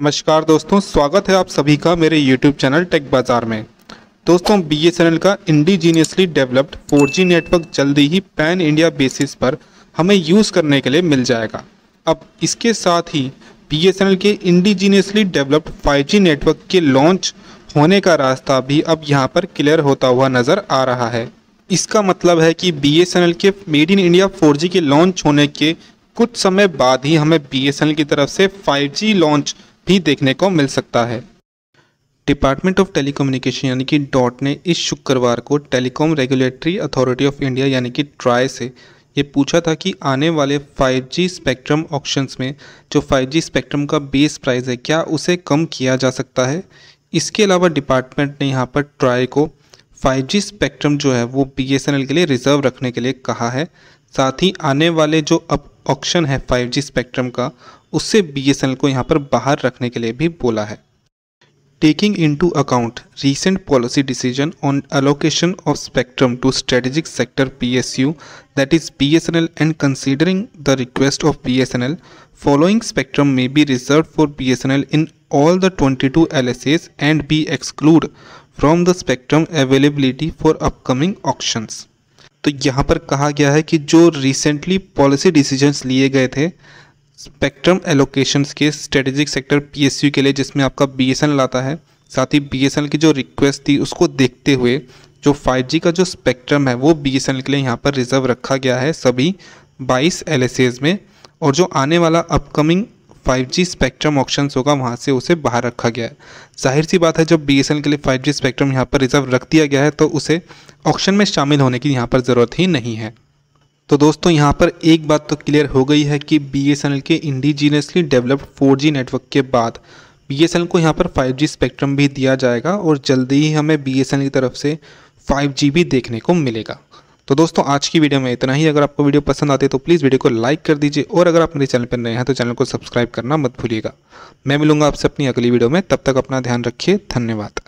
नमस्कार दोस्तों स्वागत है आप सभी का मेरे YouTube चैनल टेक बाजार में दोस्तों बी एस एन एल का इंडिजीनियसली डेवलप्ड 4G नेटवर्क जल्दी ही पैन इंडिया बेसिस पर हमें यूज़ करने के लिए मिल जाएगा अब इसके साथ ही बी एस एन एल के इंडिजीनियसली डेवलप्ड 5G नेटवर्क के लॉन्च होने का रास्ता भी अब यहाँ पर क्लियर होता हुआ नज़र आ रहा है इसका मतलब है कि बी एस एन एल के मेड इन इंडिया जी के लॉन्च होने के कुछ समय बाद ही हमें बी एस एन एल की तरफ से जी लॉन्च भी देखने को मिल सकता है डिपार्टमेंट ऑफ टेलीकम्युनिकेशन यानी कि डॉट ने इस शुक्रवार को telecom regulatory authority of India यानी कि ट्राई से ये पूछा था कि आने वाले 5G स्पेक्ट्रम ऑप्शंस में जो 5G स्पेक्ट्रम का बेस प्राइस है क्या उसे कम किया जा सकता है इसके अलावा डिपार्टमेंट ने यहाँ पर ट्राई को 5G स्पेक्ट्रम जो है वो बी के लिए रिज़र्व रखने के लिए कहा है साथ ही आने वाले जो अप ऑप्शन है 5G स्पेक्ट्रम का उससे एल को यहाँ पर बाहर रखने के लिए भी बोला है taking in to account recent policy decision on allocation of spectrum to strategic sector P S U that is B S N L and considering the request of B S N L following spectrum for B S N L in all the twenty two L S S and be exclude from the spectrum availability for upcoming options तो यहाँ पर कहा गया है कि जो recently policy decisions लिए गए थे स्पेक्ट्रम एलोकेशंस के स्ट्रेटेजिक सेक्टर पीएसयू के लिए जिसमें आपका बी एस आता है साथ ही बी की जो रिक्वेस्ट थी उसको देखते हुए जो 5G का जो स्पेक्ट्रम है वो बी के लिए यहाँ पर रिजर्व रखा गया है सभी 22 एल में और जो आने वाला अपकमिंग 5G स्पेक्ट्रम ऑप्शन होगा वहाँ से उसे बाहर रखा गया है जाहिर सी बात है जब बी के लिए 5G स्पेक्ट्रम यहाँ पर रिजर्व रख दिया गया है तो उसे ऑक्शन में शामिल होने की यहाँ पर ज़रूरत ही नहीं है तो दोस्तों यहाँ पर एक बात तो क्लियर हो गई है कि बी के इंडिजीनियसली डेवलप्ड फोर नेटवर्क के बाद बी को यहाँ पर फाइव स्पेक्ट्रम भी दिया जाएगा और जल्दी ही हमें बी की तरफ से फाइव भी देखने को मिलेगा तो दोस्तों आज की वीडियो में इतना ही अगर आपको वीडियो पसंद आती है तो प्लीज़ वीडियो को लाइक कर दीजिए और अगर आप मेरे चैनल पर नए हैं तो चैनल को सब्सक्राइब करना मत भूलिएगा मैं मिलूंगा आपसे अपनी अगली वीडियो में तब तक अपना ध्यान रखिए धन्यवाद